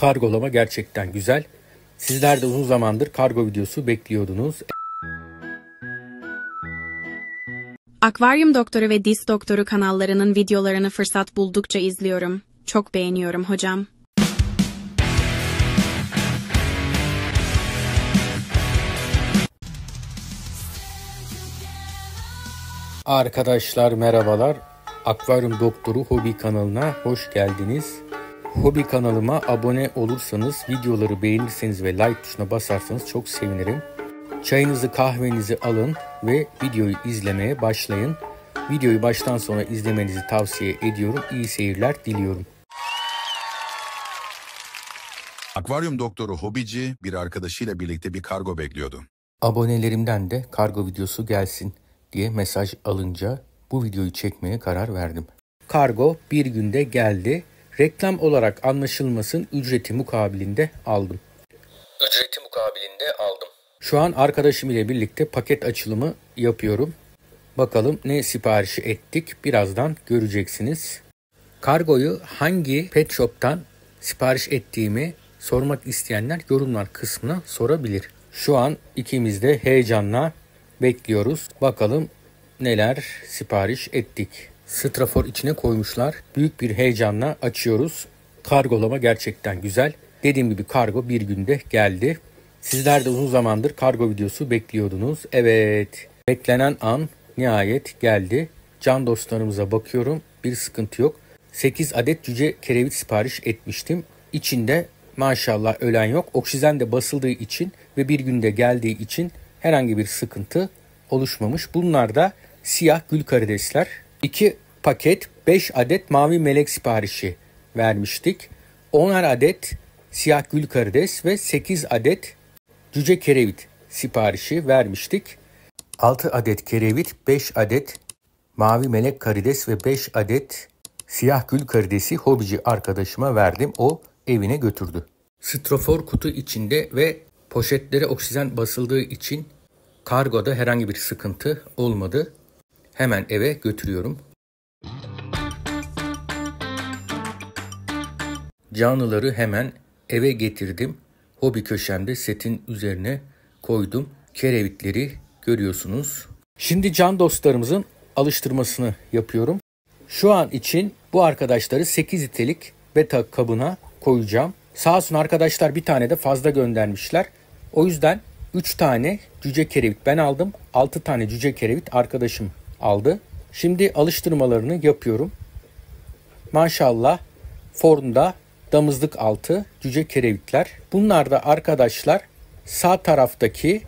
Kargolama gerçekten güzel. Sizler de uzun zamandır kargo videosu bekliyordunuz. Akvaryum Doktoru ve Diz Doktoru kanallarının videolarını fırsat buldukça izliyorum. Çok beğeniyorum hocam. Arkadaşlar merhabalar. Akvaryum Doktoru Hobi kanalına hoş geldiniz. Hobi kanalıma abone olursanız, videoları beğenirseniz ve like tuşuna basarsanız çok sevinirim. Çayınızı kahvenizi alın ve videoyu izlemeye başlayın. Videoyu baştan sona izlemenizi tavsiye ediyorum. İyi seyirler diliyorum. Akvaryum doktoru hobici bir arkadaşıyla birlikte bir kargo bekliyordu. Abonelerimden de kargo videosu gelsin diye mesaj alınca bu videoyu çekmeye karar verdim. Kargo bir günde geldi reklam olarak anlaşılmasın ücreti mukabilinde aldım. Ücreti mukabilinde aldım. Şu an arkadaşım ile birlikte paket açılımı yapıyorum. Bakalım ne siparişi ettik birazdan göreceksiniz. Kargoyu hangi pet shop'tan sipariş ettiğimi sormak isteyenler yorumlar kısmına sorabilir. Şu an ikimiz de heyecanla bekliyoruz. Bakalım neler sipariş ettik strafor içine koymuşlar. Büyük bir heyecanla açıyoruz. Kargolama gerçekten güzel. Dediğim gibi kargo bir günde geldi. Sizler de uzun zamandır kargo videosu bekliyordunuz. Evet, beklenen an nihayet geldi. Can dostlarımıza bakıyorum. Bir sıkıntı yok. 8 adet cüce kerevit sipariş etmiştim. İçinde maşallah ölen yok. Oksijen de basıldığı için ve bir günde geldiği için herhangi bir sıkıntı oluşmamış. Bunlar da siyah gül karidesler. İki paket 5 adet mavi melek siparişi vermiştik. 10'ar adet siyah gül karides ve 8 adet cüce kerevit siparişi vermiştik. 6 adet kerevit, 5 adet mavi melek karides ve 5 adet siyah gül karidesi hobici arkadaşıma verdim. O evine götürdü. Strofor kutu içinde ve poşetlere oksijen basıldığı için kargoda herhangi bir sıkıntı olmadı. Hemen eve götürüyorum. Canlıları hemen eve getirdim. Hobi köşemde setin üzerine koydum. Kerevitleri görüyorsunuz. Şimdi can dostlarımızın alıştırmasını yapıyorum. Şu an için bu arkadaşları 8 litrelik beta kabına koyacağım. Sağ olsun arkadaşlar bir tane de fazla göndermişler. O yüzden 3 tane cüce kerevit ben aldım. 6 tane cüce kerevit arkadaşım aldı. Şimdi alıştırmalarını yapıyorum. Maşallah formda damızlık altı, cüce kerevitler. Bunlar da arkadaşlar sağ taraftaki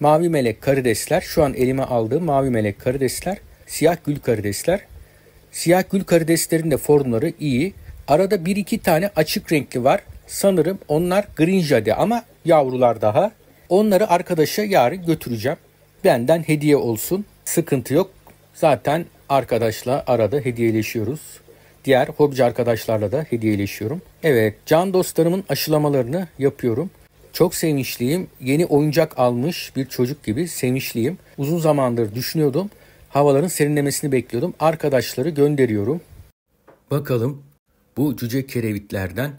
mavi melek karidesler. Şu an elime aldığım mavi melek karidesler. Siyah gül karidesler. Siyah gül karideslerin de formları iyi. Arada bir iki tane açık renkli var. Sanırım onlar green jade ama yavrular daha. Onları arkadaşa yarın götüreceğim. Benden hediye olsun. Sıkıntı yok. Zaten arkadaşla arada hediyeleşiyoruz diğer hobici arkadaşlarla da hediyeleşiyorum. Evet can dostlarımın aşılamalarını yapıyorum. Çok sevinçliyim. Yeni oyuncak almış bir çocuk gibi sevinçliyim. Uzun zamandır düşünüyordum. Havaların serinlemesini bekliyordum. Arkadaşları gönderiyorum. Bakalım bu cüce kerevitlerden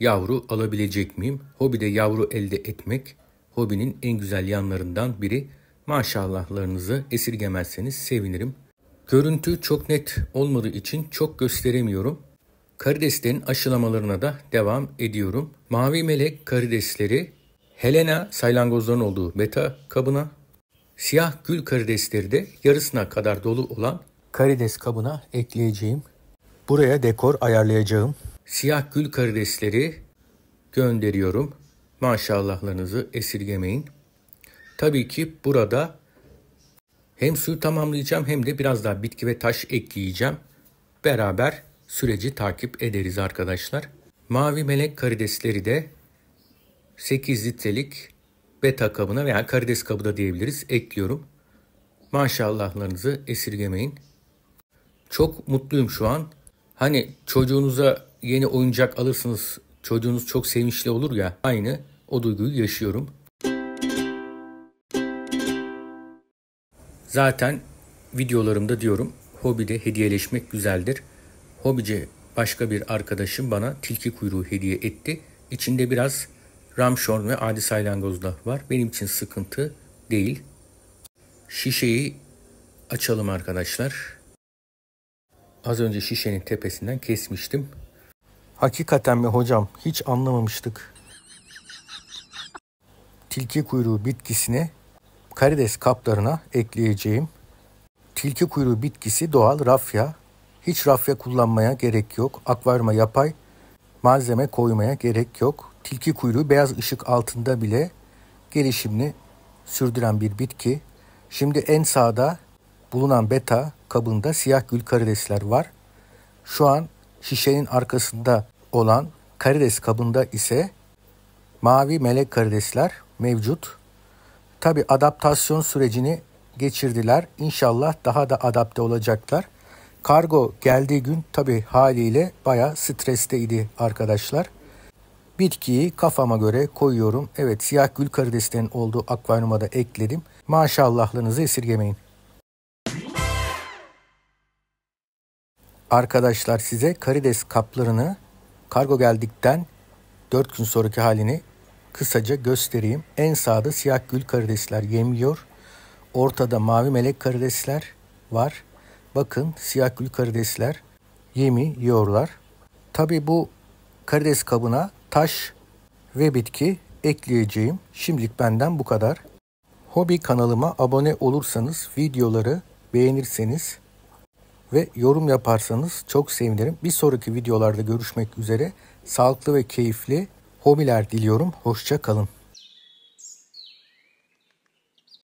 yavru alabilecek miyim? Hobide yavru elde etmek hobinin en güzel yanlarından biri. Maşallahlarınızı esirgemezseniz sevinirim. Görüntü çok net olmadığı için çok gösteremiyorum. Karideslerin aşılamalarına da devam ediyorum. Mavi melek karidesleri Helena saylangozların olduğu beta kabına, siyah gül karidesleri de yarısına kadar dolu olan karides kabına ekleyeceğim. Buraya dekor ayarlayacağım. Siyah gül karidesleri gönderiyorum. Maşallahlarınızı esirgemeyin. Tabii ki burada hem suyu tamamlayacağım hem de biraz daha bitki ve taş ekleyeceğim. Beraber süreci takip ederiz arkadaşlar. Mavi melek karidesleri de 8 litrelik beta kabına veya karides kabı da diyebiliriz ekliyorum. Maşallahlarınızı esirgemeyin. Çok mutluyum şu an. Hani çocuğunuza yeni oyuncak alırsınız, çocuğunuz çok sevinçli olur ya, aynı o duyguyu yaşıyorum. Zaten videolarımda diyorum hobide hediyeleşmek güzeldir. Hobice başka bir arkadaşım bana tilki kuyruğu hediye etti. İçinde biraz ramşon ve adi salyangoz da var. Benim için sıkıntı değil. Şişeyi açalım arkadaşlar. Az önce şişenin tepesinden kesmiştim. Hakikaten mi hocam hiç anlamamıştık. Tilki kuyruğu bitkisine karides kaplarına ekleyeceğim. Tilki kuyruğu bitkisi doğal rafya. Hiç rafya kullanmaya gerek yok. Akvaryuma yapay malzeme koymaya gerek yok. Tilki kuyruğu beyaz ışık altında bile gelişimini sürdüren bir bitki. Şimdi en sağda bulunan beta kabında siyah gül karidesler var. Şu an şişenin arkasında olan karides kabında ise mavi melek karidesler mevcut tabi adaptasyon sürecini geçirdiler. İnşallah daha da adapte olacaklar. Kargo geldiği gün tabi haliyle baya stresteydi arkadaşlar. Bitkiyi kafama göre koyuyorum. Evet siyah gül karideslerin olduğu akvaryuma da ekledim. Maşallahlarınızı esirgemeyin. Arkadaşlar size karides kaplarını kargo geldikten 4 gün sonraki halini kısaca göstereyim. En sağda siyah gül karidesler yemliyor. Ortada mavi melek karidesler var. Bakın siyah gül karidesler yemi yiyorlar. Tabi bu karides kabına taş ve bitki ekleyeceğim. Şimdilik benden bu kadar. Hobi kanalıma abone olursanız, videoları beğenirseniz ve yorum yaparsanız çok sevinirim. Bir sonraki videolarda görüşmek üzere. Sağlıklı ve keyifli hobiler diliyorum. Hoşça kalın.